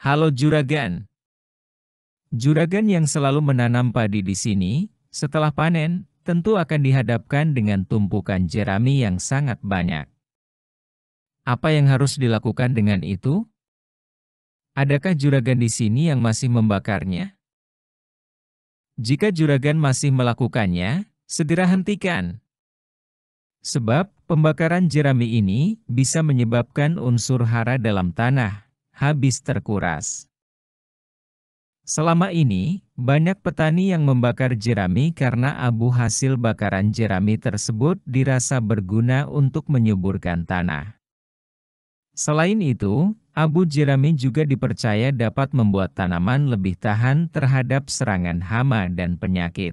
Halo juragan. Juragan yang selalu menanam padi di sini, setelah panen, tentu akan dihadapkan dengan tumpukan jerami yang sangat banyak. Apa yang harus dilakukan dengan itu? Adakah juragan di sini yang masih membakarnya? Jika juragan masih melakukannya, segera hentikan. Sebab, pembakaran jerami ini bisa menyebabkan unsur hara dalam tanah habis terkuras. Selama ini, banyak petani yang membakar jerami karena abu hasil bakaran jerami tersebut dirasa berguna untuk menyuburkan tanah. Selain itu, abu jerami juga dipercaya dapat membuat tanaman lebih tahan terhadap serangan hama dan penyakit.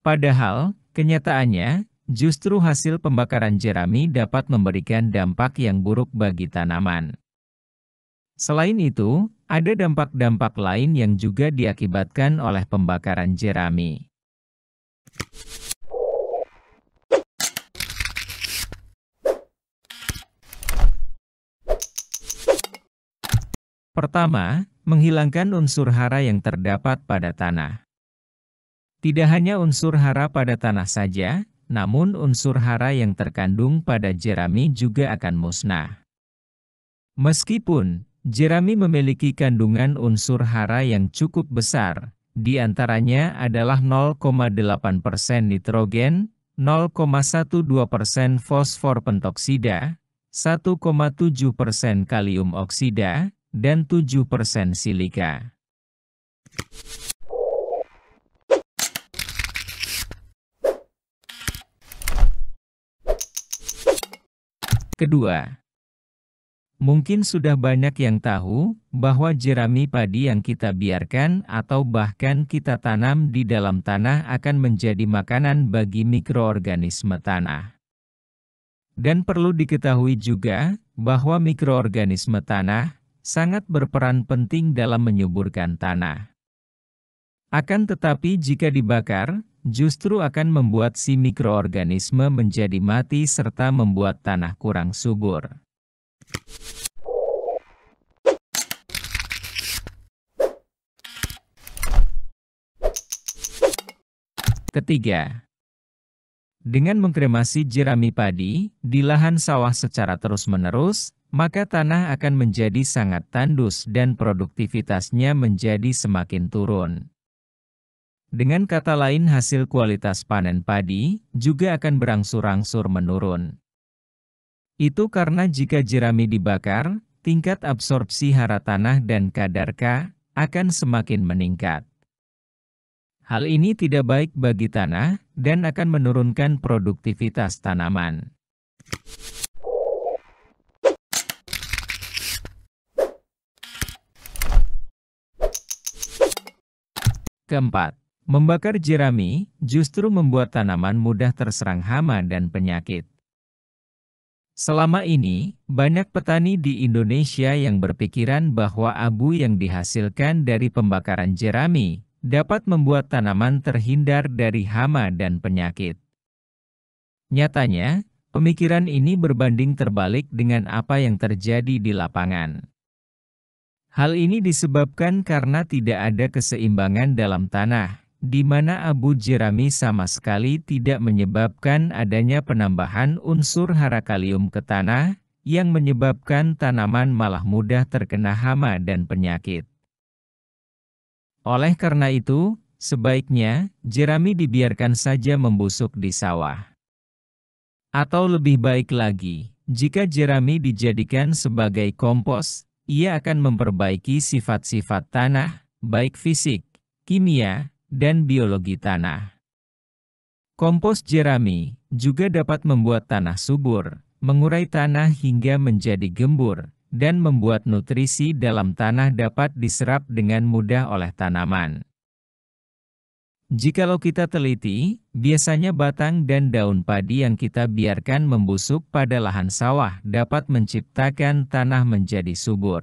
Padahal, kenyataannya, justru hasil pembakaran jerami dapat memberikan dampak yang buruk bagi tanaman. Selain itu, ada dampak-dampak lain yang juga diakibatkan oleh pembakaran jerami. Pertama, menghilangkan unsur hara yang terdapat pada tanah. Tidak hanya unsur hara pada tanah saja, namun unsur hara yang terkandung pada jerami juga akan musnah. Meskipun Jerami memiliki kandungan unsur hara yang cukup besar, di antaranya adalah 0,8% nitrogen, 0,12% fosfor pentoksida, 1,7% kalium oksida, dan 7% silika. Kedua, Mungkin sudah banyak yang tahu bahwa jerami padi yang kita biarkan atau bahkan kita tanam di dalam tanah akan menjadi makanan bagi mikroorganisme tanah. Dan perlu diketahui juga bahwa mikroorganisme tanah sangat berperan penting dalam menyuburkan tanah. Akan tetapi jika dibakar, justru akan membuat si mikroorganisme menjadi mati serta membuat tanah kurang subur. Ketiga, dengan mengkremasi jerami padi di lahan sawah secara terus-menerus, maka tanah akan menjadi sangat tandus dan produktivitasnya menjadi semakin turun. Dengan kata lain hasil kualitas panen padi juga akan berangsur-angsur menurun. Itu karena jika jerami dibakar, tingkat absorpsi hara tanah dan kadar K akan semakin meningkat. Hal ini tidak baik bagi tanah dan akan menurunkan produktivitas tanaman. Keempat, membakar jerami justru membuat tanaman mudah terserang hama dan penyakit. Selama ini, banyak petani di Indonesia yang berpikiran bahwa abu yang dihasilkan dari pembakaran jerami dapat membuat tanaman terhindar dari hama dan penyakit. Nyatanya, pemikiran ini berbanding terbalik dengan apa yang terjadi di lapangan. Hal ini disebabkan karena tidak ada keseimbangan dalam tanah, di mana abu jerami sama sekali tidak menyebabkan adanya penambahan unsur hara kalium ke tanah, yang menyebabkan tanaman malah mudah terkena hama dan penyakit. Oleh karena itu, sebaiknya jerami dibiarkan saja membusuk di sawah. Atau lebih baik lagi, jika jerami dijadikan sebagai kompos, ia akan memperbaiki sifat-sifat tanah, baik fisik, kimia, dan biologi tanah. Kompos jerami juga dapat membuat tanah subur, mengurai tanah hingga menjadi gembur, dan membuat nutrisi dalam tanah dapat diserap dengan mudah oleh tanaman. Jikalau kita teliti, biasanya batang dan daun padi yang kita biarkan membusuk pada lahan sawah dapat menciptakan tanah menjadi subur.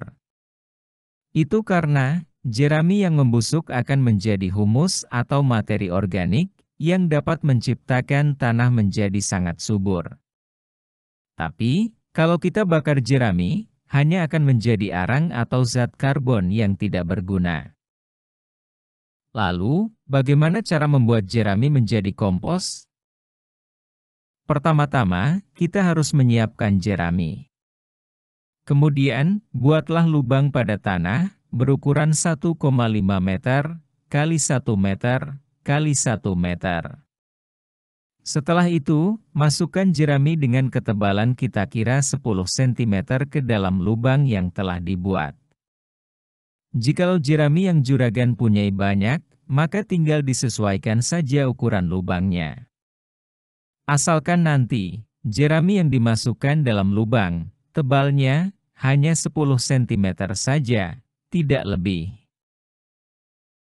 Itu karena jerami yang membusuk akan menjadi humus atau materi organik yang dapat menciptakan tanah menjadi sangat subur. Tapi, kalau kita bakar jerami, hanya akan menjadi arang atau zat karbon yang tidak berguna. Lalu, bagaimana cara membuat jerami menjadi kompos? Pertama-tama, kita harus menyiapkan jerami. Kemudian, buatlah lubang pada tanah berukuran 1,5 meter kali 1 meter kali 1 meter. Setelah itu, masukkan jerami dengan ketebalan kita kira 10 cm ke dalam lubang yang telah dibuat. Jikalau jerami yang juragan punyai banyak, maka tinggal disesuaikan saja ukuran lubangnya. Asalkan nanti, jerami yang dimasukkan dalam lubang, tebalnya, hanya 10 cm saja, tidak lebih.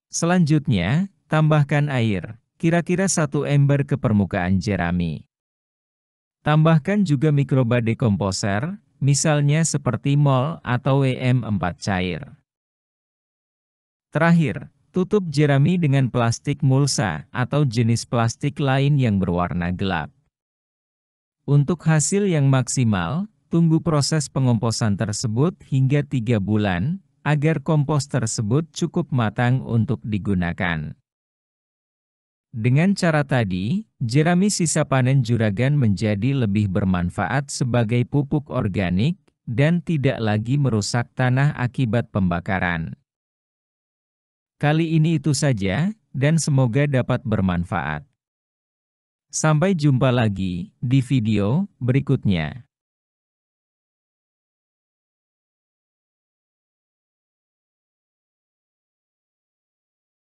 Selanjutnya, tambahkan air kira-kira satu ember ke permukaan jerami. Tambahkan juga mikroba dekomposer, misalnya seperti mol atau WM4 cair. Terakhir, tutup jerami dengan plastik mulsa atau jenis plastik lain yang berwarna gelap. Untuk hasil yang maksimal, tunggu proses pengomposan tersebut hingga 3 bulan, agar kompos tersebut cukup matang untuk digunakan. Dengan cara tadi, jerami sisa panen juragan menjadi lebih bermanfaat sebagai pupuk organik dan tidak lagi merusak tanah akibat pembakaran. Kali ini itu saja, dan semoga dapat bermanfaat. Sampai jumpa lagi di video berikutnya.